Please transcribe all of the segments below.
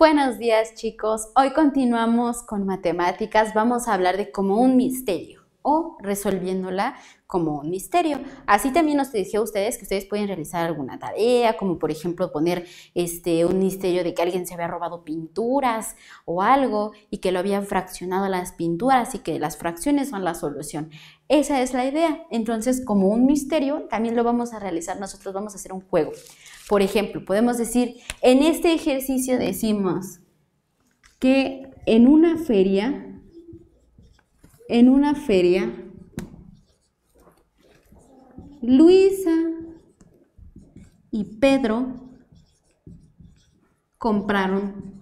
Buenos días chicos, hoy continuamos con matemáticas, vamos a hablar de como un misterio o resolviéndola como un misterio. Así también nos decía a ustedes que ustedes pueden realizar alguna tarea, como por ejemplo poner este, un misterio de que alguien se había robado pinturas o algo y que lo habían fraccionado las pinturas y que las fracciones son la solución. Esa es la idea. Entonces, como un misterio, también lo vamos a realizar, nosotros vamos a hacer un juego. Por ejemplo, podemos decir, en este ejercicio decimos que en una feria, en una feria, Luisa y Pedro compraron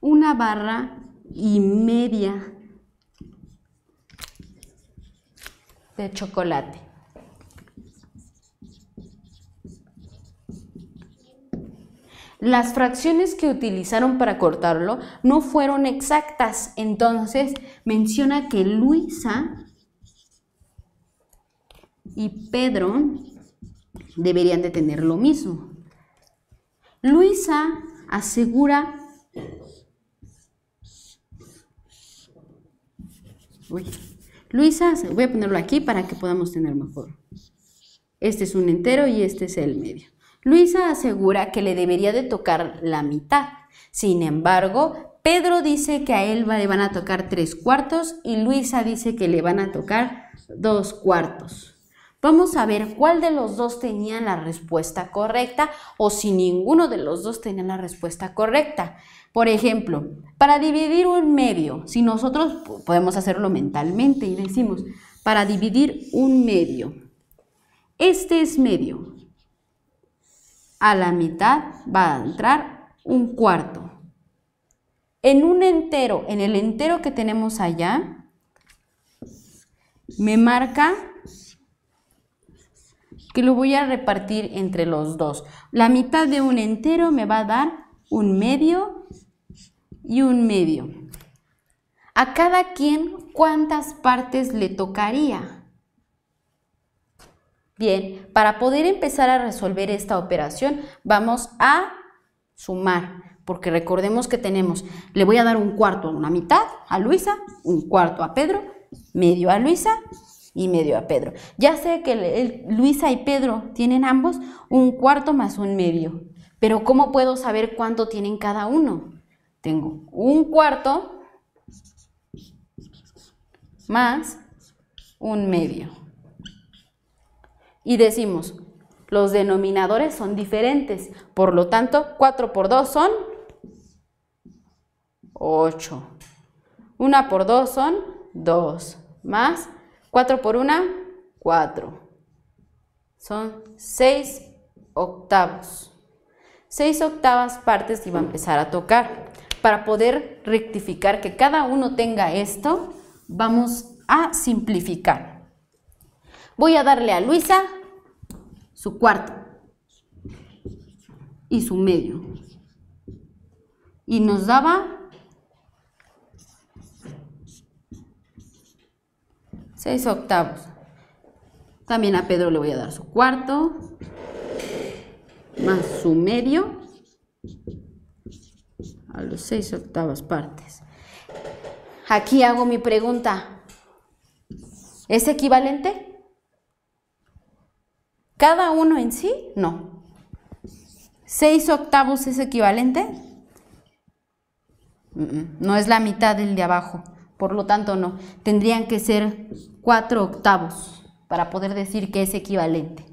una barra y media de chocolate. Las fracciones que utilizaron para cortarlo no fueron exactas, entonces menciona que Luisa y Pedro deberían de tener lo mismo. Luisa asegura... Luisa, voy a ponerlo aquí para que podamos tener mejor. Este es un entero y este es el medio. Luisa asegura que le debería de tocar la mitad. Sin embargo, Pedro dice que a él le van a tocar tres cuartos y Luisa dice que le van a tocar dos cuartos. Vamos a ver cuál de los dos tenía la respuesta correcta o si ninguno de los dos tenía la respuesta correcta. Por ejemplo, para dividir un medio, si nosotros podemos hacerlo mentalmente y decimos, para dividir un medio, este es medio. A la mitad va a entrar un cuarto. En un entero, en el entero que tenemos allá, me marca que lo voy a repartir entre los dos. La mitad de un entero me va a dar un medio y un medio. A cada quien, ¿cuántas partes le tocaría? Bien, para poder empezar a resolver esta operación, vamos a sumar, porque recordemos que tenemos, le voy a dar un cuarto una mitad a Luisa, un cuarto a Pedro, medio a Luisa y medio a Pedro. Ya sé que Luisa y Pedro tienen ambos un cuarto más un medio, pero ¿cómo puedo saber cuánto tienen cada uno? Tengo un cuarto más un medio. Y decimos, los denominadores son diferentes, por lo tanto, 4 por 2 son 8. una por dos son dos, más 4 por 1, 4. Son 6 octavos. 6 octavas partes va a empezar a tocar. Para poder rectificar que cada uno tenga esto, vamos a simplificar. Voy a darle a Luisa su cuarto y su medio. Y nos daba 6 octavos. También a Pedro le voy a dar su cuarto, más su medio, a los 6 octavos partes. Aquí hago mi pregunta. ¿Es equivalente? ¿Cada uno en sí? No. ¿Seis octavos es equivalente? Mm, mm, no es la mitad del de abajo. Por lo tanto, no. Tendrían que ser cuatro octavos para poder decir que es equivalente.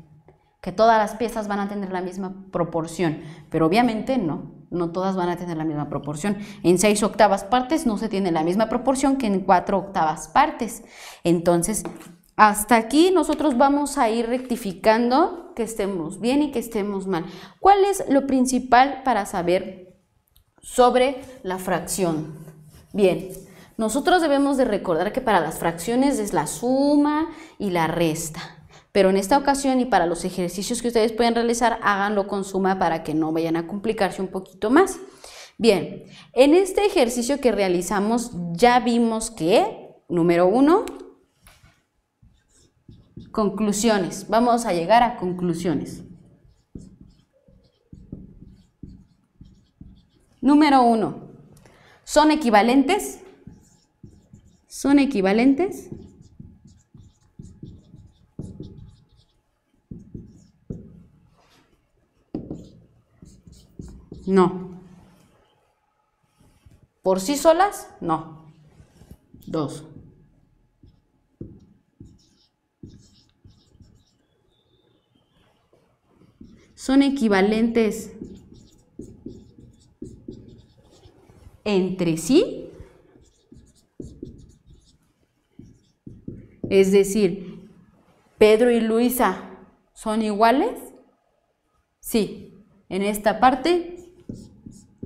Que todas las piezas van a tener la misma proporción. Pero obviamente no. No todas van a tener la misma proporción. En 6 octavas partes no se tiene la misma proporción que en cuatro octavas partes. Entonces, hasta aquí nosotros vamos a ir rectificando que estemos bien y que estemos mal. ¿Cuál es lo principal para saber sobre la fracción? Bien, nosotros debemos de recordar que para las fracciones es la suma y la resta. Pero en esta ocasión y para los ejercicios que ustedes pueden realizar, háganlo con suma para que no vayan a complicarse un poquito más. Bien, en este ejercicio que realizamos ya vimos que, número uno, conclusiones. Vamos a llegar a conclusiones. Número uno, ¿son equivalentes? son equivalentes No. Por sí solas, no. Dos. Son equivalentes entre sí Es decir, Pedro y Luisa son iguales? Sí. En esta parte,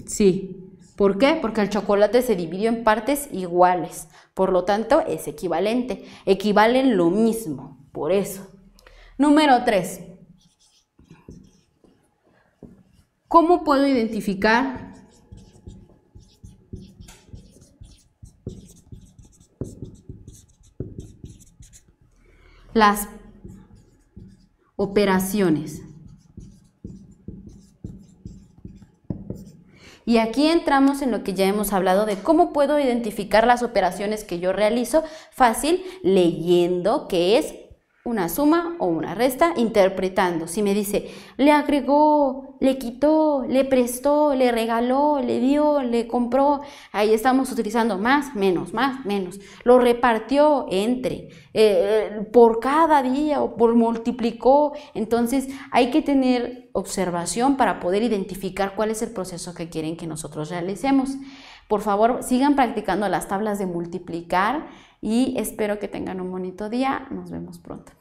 sí. ¿Por qué? Porque el chocolate se dividió en partes iguales. Por lo tanto, es equivalente. Equivalen lo mismo. Por eso. Número 3. ¿Cómo puedo identificar las operaciones. Y aquí entramos en lo que ya hemos hablado de cómo puedo identificar las operaciones que yo realizo fácil leyendo, que es una suma o una resta interpretando. Si me dice, le agregó, le quitó, le prestó, le regaló, le dio, le compró, ahí estamos utilizando más, menos, más, menos. Lo repartió entre, eh, eh, por cada día o por multiplicó. Entonces hay que tener observación para poder identificar cuál es el proceso que quieren que nosotros realicemos. Por favor, sigan practicando las tablas de multiplicar y espero que tengan un bonito día. Nos vemos pronto.